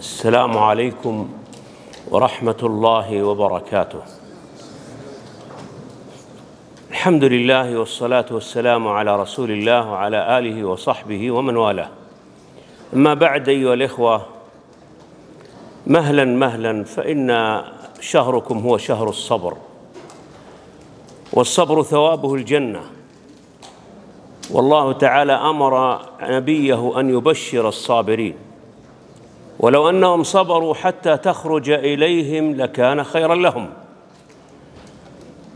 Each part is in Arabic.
السلام عليكم ورحمة الله وبركاته الحمد لله والصلاة والسلام على رسول الله وعلى آله وصحبه ومن والاه أما بعد أيها الإخوة مهلا مهلا فإن شهركم هو شهر الصبر والصبر ثوابه الجنة والله تعالى أمر نبيه أن يبشر الصابرين ولو انهم صبروا حتى تخرج اليهم لكان خيرا لهم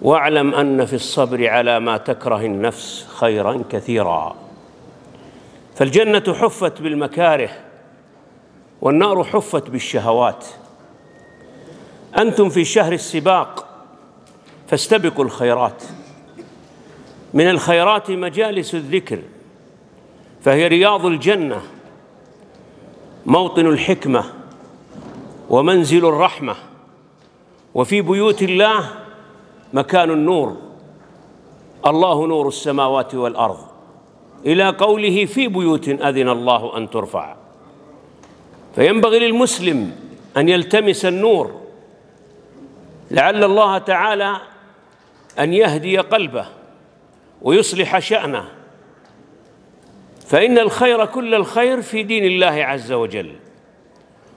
واعلم ان في الصبر على ما تكره النفس خيرا كثيرا فالجنه حفت بالمكاره والنار حفت بالشهوات انتم في شهر السباق فاستبقوا الخيرات من الخيرات مجالس الذكر فهي رياض الجنه موطن الحكمة ومنزل الرحمة وفي بيوت الله مكان النور الله نور السماوات والأرض إلى قوله في بيوت أذن الله أن ترفع فينبغي للمسلم أن يلتمس النور لعل الله تعالى أن يهدي قلبه ويصلح شأنه فإن الخير كل الخير في دين الله عز وجل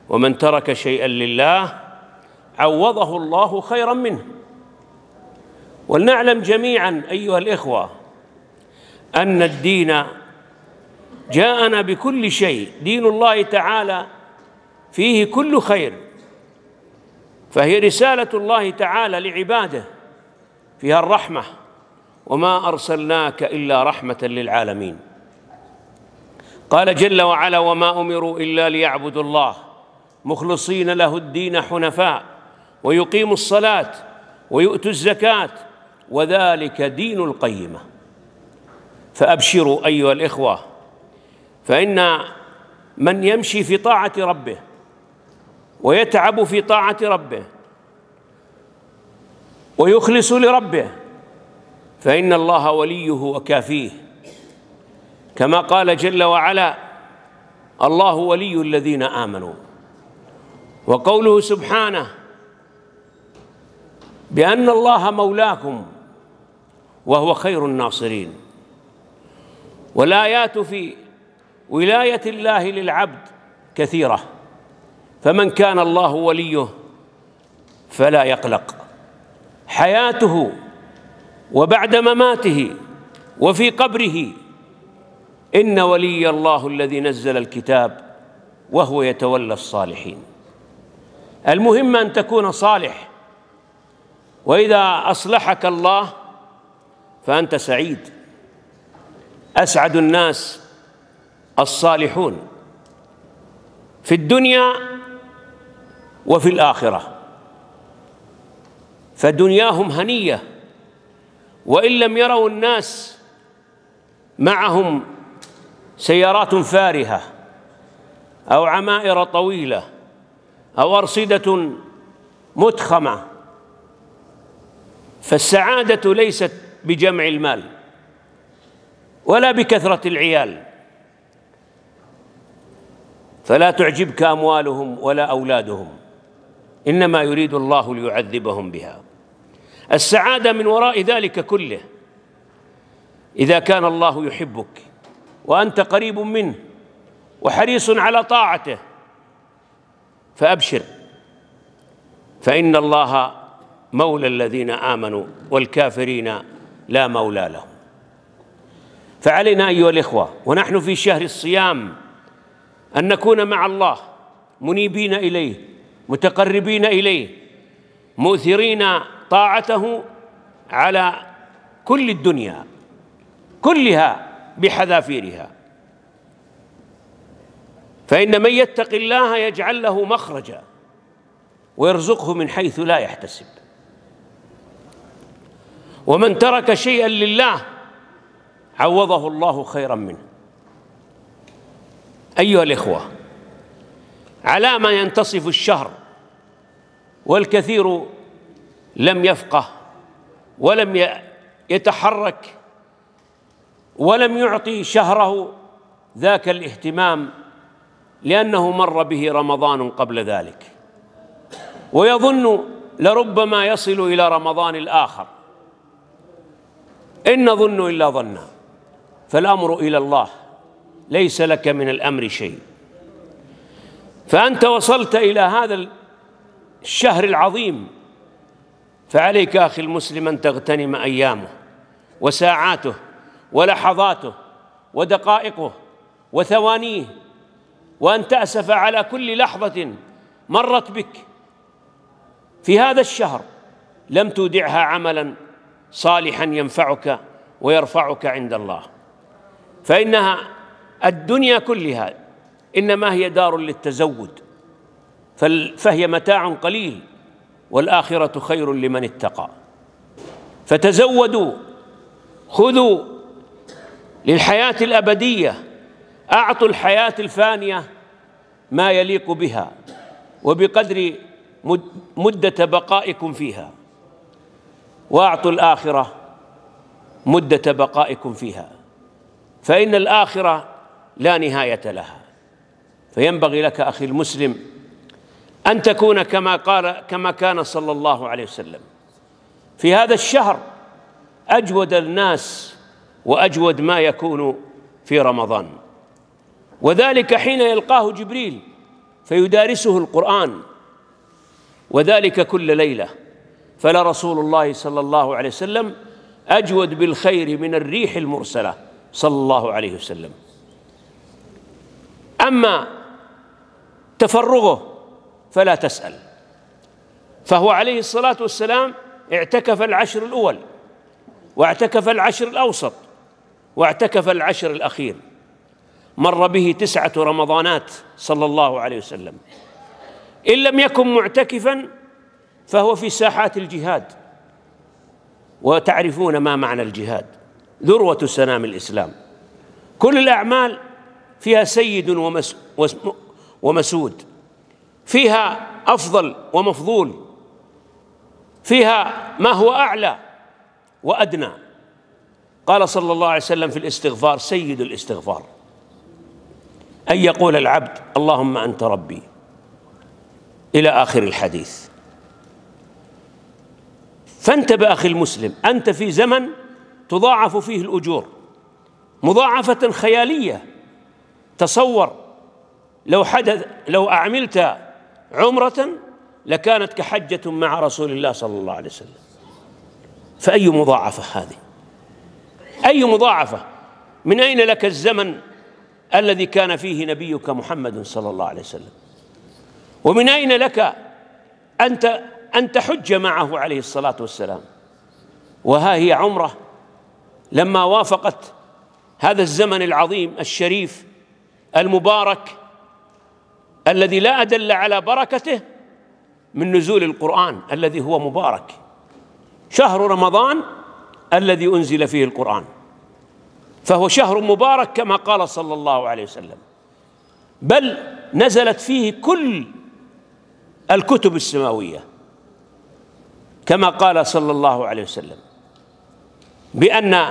ومن ترك شيئا لله عوضه الله خيرا منه ولنعلم جميعا أيها الإخوة أن الدين جاءنا بكل شيء دين الله تعالى فيه كل خير فهي رسالة الله تعالى لعباده فيها الرحمة وما أرسلناك إلا رحمة للعالمين قال جل وعلا وما امروا الا ليعبدوا الله مخلصين له الدين حنفاء ويقيموا الصلاه ويؤتوا الزكاه وذلك دين القيمه فابشروا ايها الاخوه فان من يمشي في طاعه ربه ويتعب في طاعه ربه ويخلص لربه فان الله وليه وكافيه كما قال جل وعلا الله ولي الذين آمنوا وقوله سبحانه بأن الله مولاكم وهو خير الناصرين والآيات في ولاية الله للعبد كثيرة فمن كان الله وليه فلا يقلق حياته وبعد مماته وفي قبره إن ولي الله الذي نزل الكتاب وهو يتولى الصالحين المهم أن تكون صالح وإذا أصلحك الله فأنت سعيد أسعد الناس الصالحون في الدنيا وفي الآخرة فدنياهم هنية وإن لم يروا الناس معهم سيارات فارهه او عمائر طويله او ارصده متخمه فالسعاده ليست بجمع المال ولا بكثره العيال فلا تعجبك اموالهم ولا اولادهم انما يريد الله ليعذبهم بها السعاده من وراء ذلك كله اذا كان الله يحبك وأنت قريب منه وحريص على طاعته فأبشر فإن الله مولى الذين آمنوا والكافرين لا مولى لهم فعلينا أيها الإخوة ونحن في شهر الصيام أن نكون مع الله منيبين إليه متقربين إليه مؤثرين طاعته على كل الدنيا كلها بحذافيرها فإن من يتق الله يجعل له مخرجا ويرزقه من حيث لا يحتسب ومن ترك شيئا لله عوضه الله خيرا منه أيها الإخوة على ما ينتصف الشهر والكثير لم يفقه ولم يتحرك ولم يعطي شهره ذاك الاهتمام لأنه مر به رمضان قبل ذلك ويظن لربما يصل إلى رمضان الآخر إن نظن إلا ظنا فالأمر إلى الله ليس لك من الأمر شيء فأنت وصلت إلى هذا الشهر العظيم فعليك أخي المسلم أن تغتنم أيامه وساعاته ولحظاته ودقائقه وثوانيه وان تاسف على كل لحظه مرت بك في هذا الشهر لم تودعها عملا صالحا ينفعك ويرفعك عند الله فانها الدنيا كلها انما هي دار للتزود فهي متاع قليل والاخره خير لمن اتقى فتزودوا خذوا للحياة الأبدية أعطوا الحياة الفانية ما يليق بها وبقدر مدة بقائكم فيها وأعطوا الآخرة مدة بقائكم فيها فإن الآخرة لا نهاية لها فينبغي لك أخي المسلم أن تكون كما قال كما كان صلى الله عليه وسلم في هذا الشهر أجود الناس واجود ما يكون في رمضان وذلك حين يلقاه جبريل فيدارسه القران وذلك كل ليله فلرسول الله صلى الله عليه وسلم اجود بالخير من الريح المرسله صلى الله عليه وسلم اما تفرغه فلا تسال فهو عليه الصلاه والسلام اعتكف العشر الاول واعتكف العشر الاوسط واعتكف العشر الأخير مر به تسعة رمضانات صلى الله عليه وسلم إن لم يكن معتكفا فهو في ساحات الجهاد وتعرفون ما معنى الجهاد ذروة سنام الإسلام كل الأعمال فيها سيد ومسود فيها أفضل ومفضول فيها ما هو أعلى وأدنى قال صلى الله عليه وسلم في الاستغفار سيد الاستغفار أن يقول العبد اللهم أنت ربي إلى آخر الحديث فانتبه أخي المسلم أنت في زمن تضاعف فيه الأجور مضاعفة خيالية تصور لو حدث لو أعملت عمرة لكانت كحجة مع رسول الله صلى الله عليه وسلم فأي مضاعفة هذه أي مضاعفة من أين لك الزمن الذي كان فيه نبيك محمد صلى الله عليه وسلم ومن أين لك أنت أن تحج معه عليه الصلاة والسلام وها هي عمرة لما وافقت هذا الزمن العظيم الشريف المبارك الذي لا أدل على بركته من نزول القرآن الذي هو مبارك شهر رمضان الذي أنزل فيه القرآن فهو شهر مبارك كما قال صلى الله عليه وسلم بل نزلت فيه كل الكتب السماوية كما قال صلى الله عليه وسلم بأن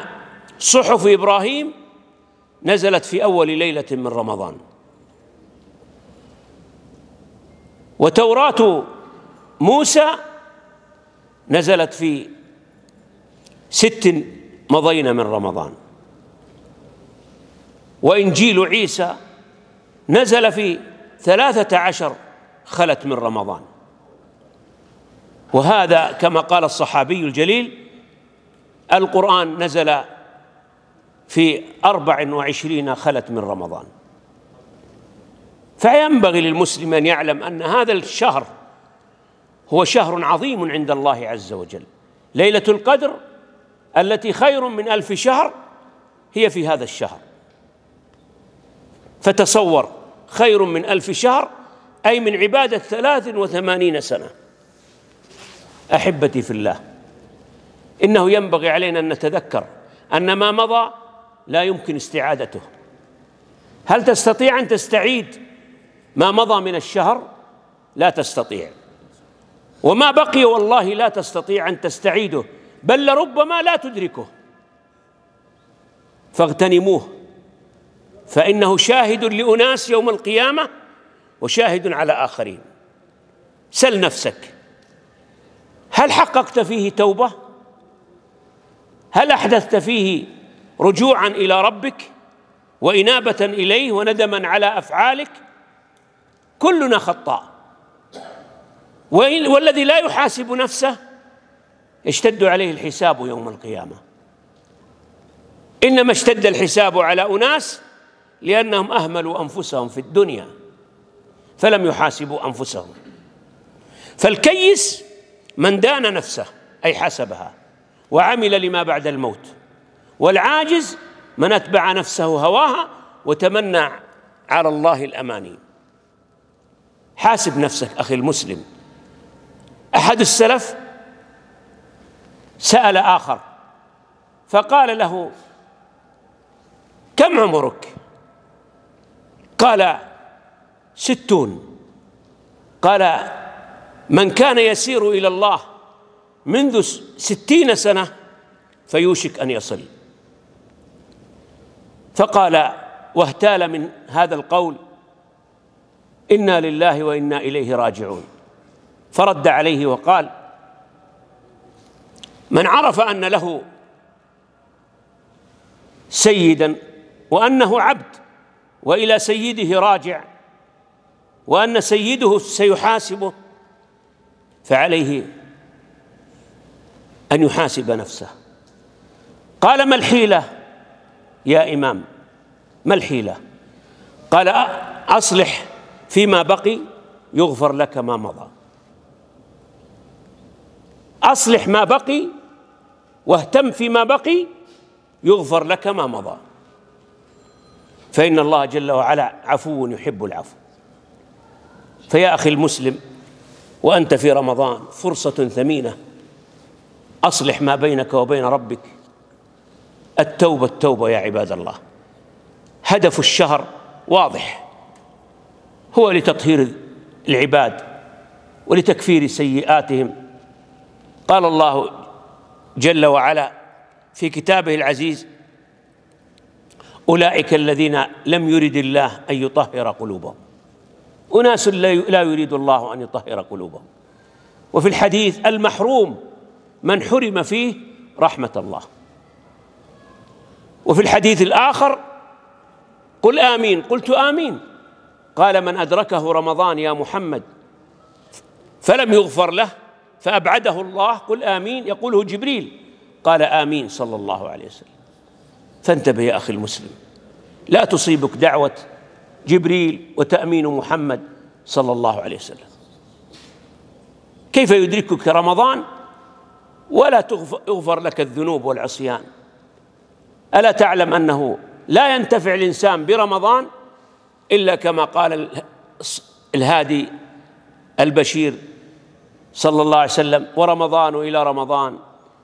صحف إبراهيم نزلت في أول ليلة من رمضان وتوراة موسى نزلت في ست مضينا من رمضان وإنجيل عيسى نزل في ثلاثة عشر خلت من رمضان وهذا كما قال الصحابي الجليل القرآن نزل في أربع وعشرين خلت من رمضان فينبغي للمسلم أن يعلم أن هذا الشهر هو شهر عظيم عند الله عز وجل ليلة القدر التي خير من ألف شهر هي في هذا الشهر فتصور خير من ألف شهر أي من عبادة ثلاث وثمانين سنة أحبتي في الله إنه ينبغي علينا أن نتذكر أن ما مضى لا يمكن استعادته هل تستطيع أن تستعيد ما مضى من الشهر لا تستطيع وما بقي والله لا تستطيع أن تستعيده بل لربما لا تدركه فاغتنموه فإنه شاهد لأناس يوم القيامة وشاهد على آخرين سل نفسك هل حققت فيه توبة؟ هل أحدثت فيه رجوعا إلى ربك وإنابة إليه وندما على أفعالك؟ كلنا خطاء والذي لا يحاسب نفسه اشتد عليه الحساب يوم القيامة إنما اشتد الحساب على أناس لأنهم أهملوا أنفسهم في الدنيا فلم يحاسبوا أنفسهم فالكيس من دان نفسه أي حسبها وعمل لما بعد الموت والعاجز من أتبع نفسه هواها وتمنى على الله الأماني حاسب نفسك أخي المسلم أحد السلف سأل آخر فقال له كم عمرك قال ستون قال من كان يسير إلى الله منذ ستين سنة فيوشك أن يصل فقال واهتال من هذا القول إنا لله وإنا إليه راجعون فرد عليه وقال من عرف أن له سيدا وأنه عبد وإلى سيده راجع وأن سيده سيحاسبه فعليه أن يحاسب نفسه قال ما الحيلة يا إمام ما الحيلة قال أصلح فيما بقي يغفر لك ما مضى أصلح ما بقي واهتم فيما بقي يغفر لك ما مضى فإن الله جل وعلا عفو يحب العفو فيا أخي المسلم وأنت في رمضان فرصة ثمينة أصلح ما بينك وبين ربك التوبة التوبة يا عباد الله هدف الشهر واضح هو لتطهير العباد ولتكفير سيئاتهم قال الله جل وعلا في كتابه العزيز أولئك الذين لم يرد الله أن يطهر قلوبهم أناس لا يريد الله أن يطهر قلوبهم وفي الحديث المحروم من حرم فيه رحمة الله وفي الحديث الآخر قل آمين قلت آمين قال من أدركه رمضان يا محمد فلم يغفر له فأبعده الله قل آمين يقوله جبريل قال آمين صلى الله عليه وسلم فانتبه يا أخي المسلم لا تصيبك دعوة جبريل وتأمين محمد صلى الله عليه وسلم كيف يدركك رمضان ولا تغفر لك الذنوب والعصيان ألا تعلم أنه لا ينتفع الإنسان برمضان إلا كما قال الهادي البشير صلى الله عليه وسلم ورمضان إلى رمضان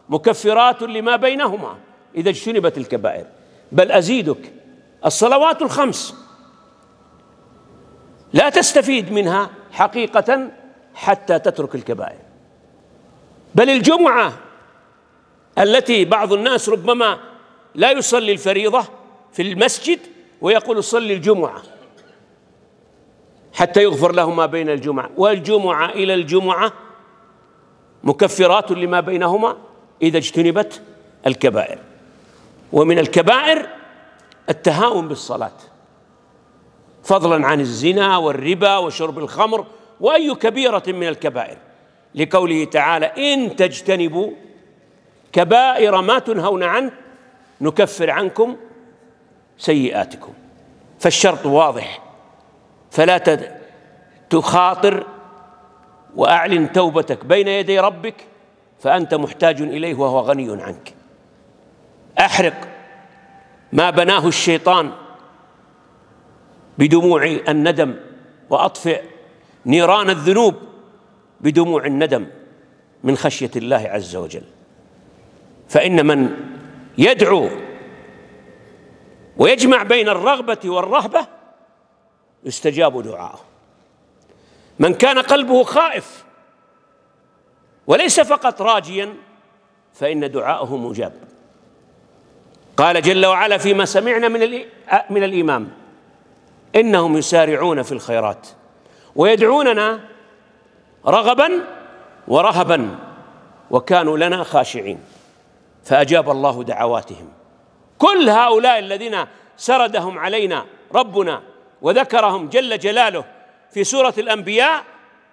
مكفرات لما بينهما إذا اجتنبت الكبائر بل أزيدك الصلوات الخمس لا تستفيد منها حقيقة حتى تترك الكبائر بل الجمعة التي بعض الناس ربما لا يصلي الفريضة في المسجد ويقول صلي الجمعة حتى يغفر له ما بين الجمعة والجمعة إلى الجمعة مكفرات لما بينهما إذا اجتنبت الكبائر ومن الكبائر التهاون بالصلاة فضلا عن الزنا والربا وشرب الخمر وأي كبيرة من الكبائر لقوله تعالى إن تجتنبوا كبائر ما تنهون عنه نكفر عنكم سيئاتكم فالشرط واضح فلا تخاطر وأعلن توبتك بين يدي ربك فأنت محتاج إليه وهو غني عنك أحرق ما بناه الشيطان بدموع الندم وأطفئ نيران الذنوب بدموع الندم من خشية الله عز وجل فإن من يدعو ويجمع بين الرغبة والرهبة يستجاب دعاؤه من كان قلبه خائف وليس فقط راجيا فإن دعاءه مجاب قال جل وعلا فيما سمعنا من من الإمام إنهم يسارعون في الخيرات ويدعوننا رغبا ورهبا وكانوا لنا خاشعين فأجاب الله دعواتهم كل هؤلاء الذين سردهم علينا ربنا وذكرهم جل جلاله في سورة الأنبياء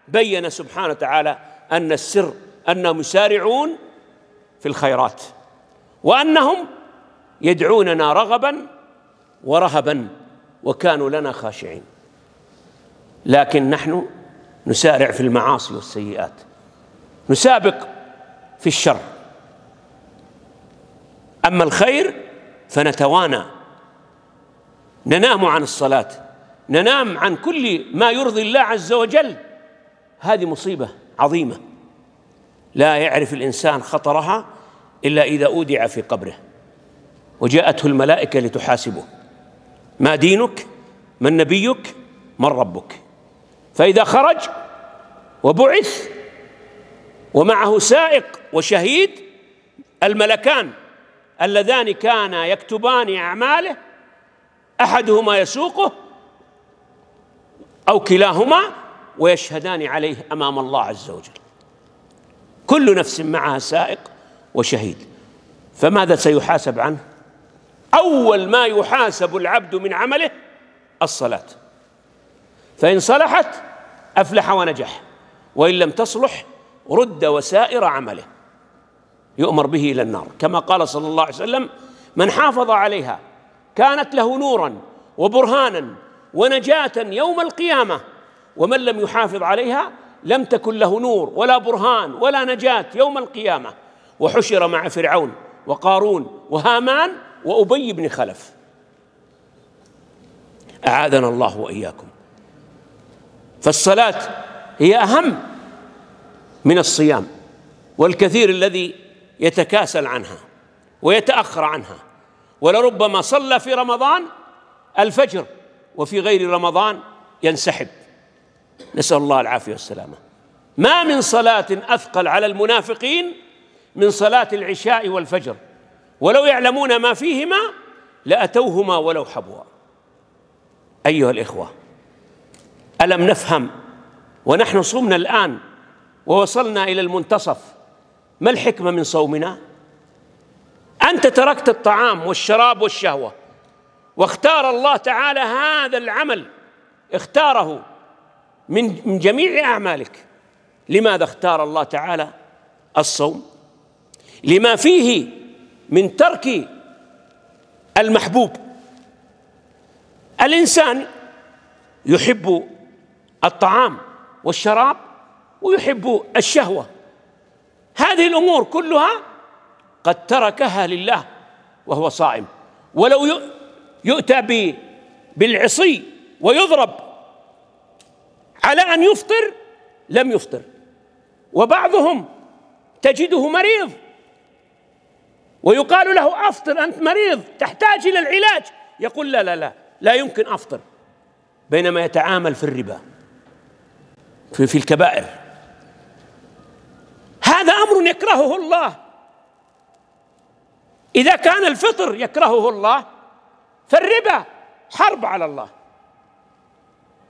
بين سبحانه وتعالى أن السر أنهم يسارعون في الخيرات وأنهم يدعوننا رغبا ورهبا وكانوا لنا خاشعين لكن نحن نسارع في المعاصي والسيئات نسابق في الشر أما الخير فنتوانى ننام عن الصلاة ننام عن كل ما يرضي الله عز وجل هذه مصيبه عظيمه لا يعرف الانسان خطرها الا اذا اودع في قبره وجاءته الملائكه لتحاسبه ما دينك من نبيك من ربك فاذا خرج وبعث ومعه سائق وشهيد الملكان اللذان كانا يكتبان اعماله احدهما يسوقه أو كلاهما ويشهدان عليه أمام الله عز وجل كل نفس معها سائق وشهيد فماذا سيحاسب عنه أول ما يحاسب العبد من عمله الصلاة فإن صلحت أفلح ونجح وإن لم تصلح رد وسائر عمله يؤمر به إلى النار كما قال صلى الله عليه وسلم من حافظ عليها كانت له نورا وبرهانا ونجاة يوم القيامة ومن لم يحافظ عليها لم تكن له نور ولا برهان ولا نجاة يوم القيامة وحشر مع فرعون وقارون وهامان وأبي بن خلف أعاذنا الله وإياكم فالصلاة هي أهم من الصيام والكثير الذي يتكاسل عنها ويتأخر عنها ولربما صلى في رمضان الفجر وفي غير رمضان ينسحب نسأل الله العافية والسلامة ما من صلاة أثقل على المنافقين من صلاة العشاء والفجر ولو يعلمون ما فيهما لأتوهما ولو حبوا أيها الإخوة ألم نفهم ونحن صمنا الآن ووصلنا إلى المنتصف ما الحكمة من صومنا؟ أنت تركت الطعام والشراب والشهوة واختار الله تعالى هذا العمل اختاره من من جميع اعمالك لماذا اختار الله تعالى الصوم لما فيه من ترك المحبوب الانسان يحب الطعام والشراب ويحب الشهوه هذه الامور كلها قد تركها لله وهو صائم ولو يؤتى بالعصي ويضرب على ان يفطر لم يفطر وبعضهم تجده مريض ويقال له افطر انت مريض تحتاج الى العلاج يقول لا لا لا لا يمكن افطر بينما يتعامل في الربا في, في الكبائر هذا امر يكرهه الله اذا كان الفطر يكرهه الله فالربا حرب على الله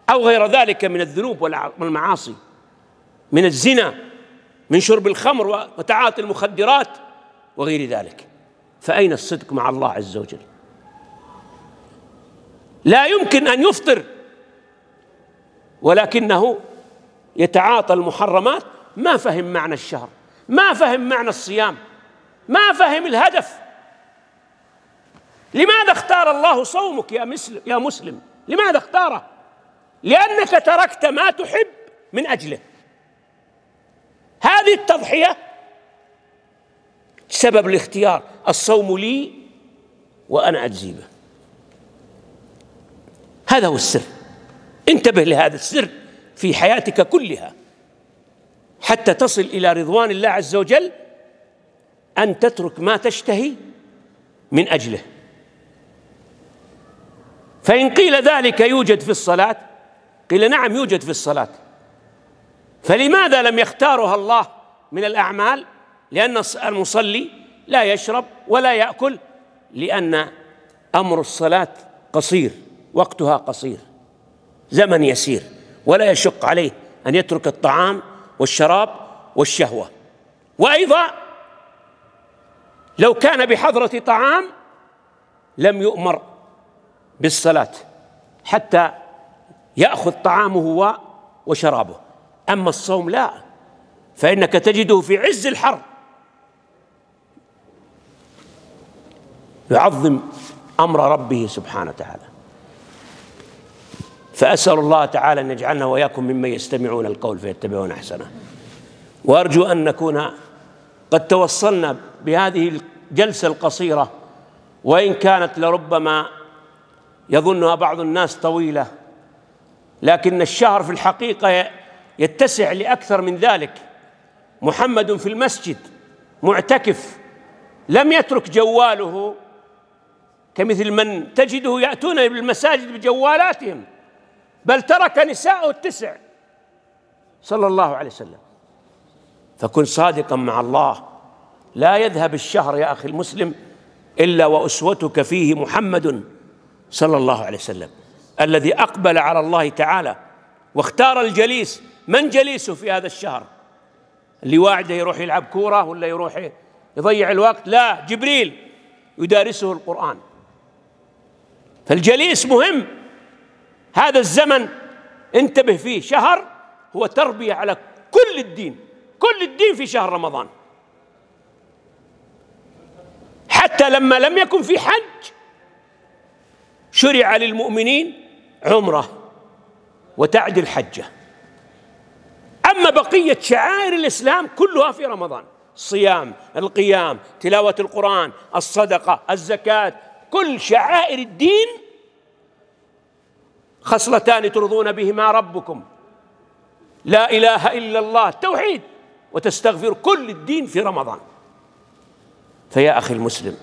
أو غير ذلك من الذنوب والمعاصي من الزنا من شرب الخمر وتعاطي المخدرات وغير ذلك فأين الصدق مع الله عز وجل لا يمكن أن يفطر ولكنه يتعاطى المحرمات ما فهم معنى الشهر ما فهم معنى الصيام ما فهم الهدف لماذا اختار الله صومك يا مسلم يا مسلم لماذا اختاره لانك تركت ما تحب من اجله هذه التضحيه سبب الاختيار الصوم لي وانا اجزي به هذا هو السر انتبه لهذا السر في حياتك كلها حتى تصل الى رضوان الله عز وجل ان تترك ما تشتهي من اجله فإن قيل ذلك يوجد في الصلاة قيل نعم يوجد في الصلاة فلماذا لم يختارها الله من الأعمال لأن المصلي لا يشرب ولا يأكل لأن أمر الصلاة قصير وقتها قصير زمن يسير ولا يشق عليه أن يترك الطعام والشراب والشهوة وأيضا لو كان بحضرة طعام لم يؤمر بالصلاة حتى يأخذ طعامه وشرابه أما الصوم لا فإنك تجده في عز الحر يعظم أمر ربه سبحانه وتعالى فأسأل الله تعالى أن يجعلنا وإياكم ممن يستمعون القول فيتبعون أحسنه وأرجو أن نكون قد توصلنا بهذه الجلسة القصيرة وإن كانت لربما يظنها بعض الناس طويلة لكن الشهر في الحقيقة يتسع لأكثر من ذلك محمد في المسجد معتكف لم يترك جواله كمثل من تجده يأتون بالمساجد بجوالاتهم بل ترك نساءه التسع صلى الله عليه وسلم فكن صادقا مع الله لا يذهب الشهر يا أخي المسلم إلا وأسوتك فيه محمد صلى الله عليه وسلم الذي اقبل على الله تعالى واختار الجليس من جليسه في هذا الشهر اللي واعده يروح يلعب كوره ولا يروح يضيع الوقت لا جبريل يدارسه القران فالجليس مهم هذا الزمن انتبه فيه شهر هو تربيه على كل الدين كل الدين في شهر رمضان حتى لما لم يكن في حج شرع للمؤمنين عمره وتعدل حجه اما بقيه شعائر الاسلام كلها في رمضان صيام القيام تلاوه القران الصدقه الزكاه كل شعائر الدين خصلتان ترضون بهما ربكم لا اله الا الله توحيد وتستغفر كل الدين في رمضان فيا اخي المسلم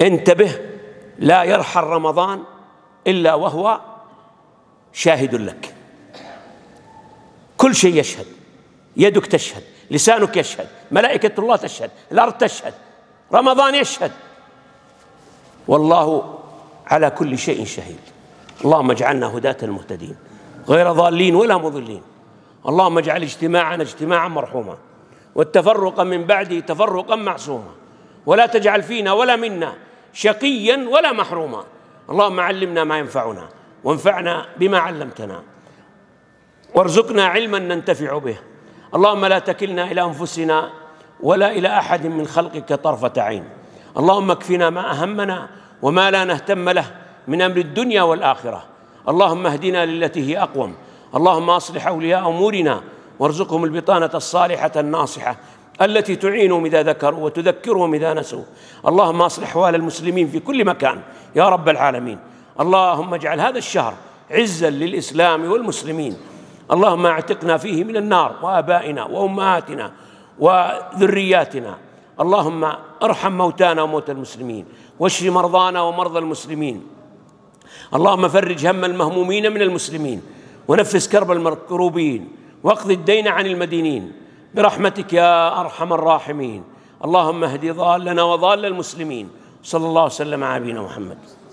انتبه لا يرحل رمضان إلا وهو شاهد لك كل شيء يشهد يدك تشهد لسانك يشهد ملائكة الله تشهد الأرض تشهد رمضان يشهد والله على كل شيء شهيد اللهم اجعلنا هداة المهتدين غير ضالين ولا مضلين اللهم اجعل اجتماعنا اجتماعا مرحوما والتفرق من بعده تفرقا معصوما ولا تجعل فينا ولا منا شقيا ولا محروما اللهم علمنا ما ينفعنا وانفعنا بما علمتنا وارزقنا علما ننتفع به اللهم لا تكلنا الى انفسنا ولا الى احد من خلقك طرفه عين اللهم اكفنا ما اهمنا وما لا نهتم له من امر الدنيا والاخره اللهم اهدنا للتي هي اقوم اللهم اصلح اولياء امورنا وارزقهم البطانه الصالحه الناصحه التي تعينهم إذا ذكروا وتذكرهم إذا نسوا اللهم أصلح حوال المسلمين في كل مكان يا رب العالمين اللهم اجعل هذا الشهر عزا للإسلام والمسلمين اللهم اعتقنا فيه من النار وآبائنا وأمهاتنا وذرياتنا اللهم ارحم موتانا وموتى المسلمين واشف مرضانا ومرضى المسلمين اللهم فرج هم المهمومين من المسلمين ونفس كرب المكروبين واقض الدين عن المدينين برحمتك يا ارحم الراحمين اللهم اهد ضالنا وضال المسلمين صلى الله وسلم على نبينا محمد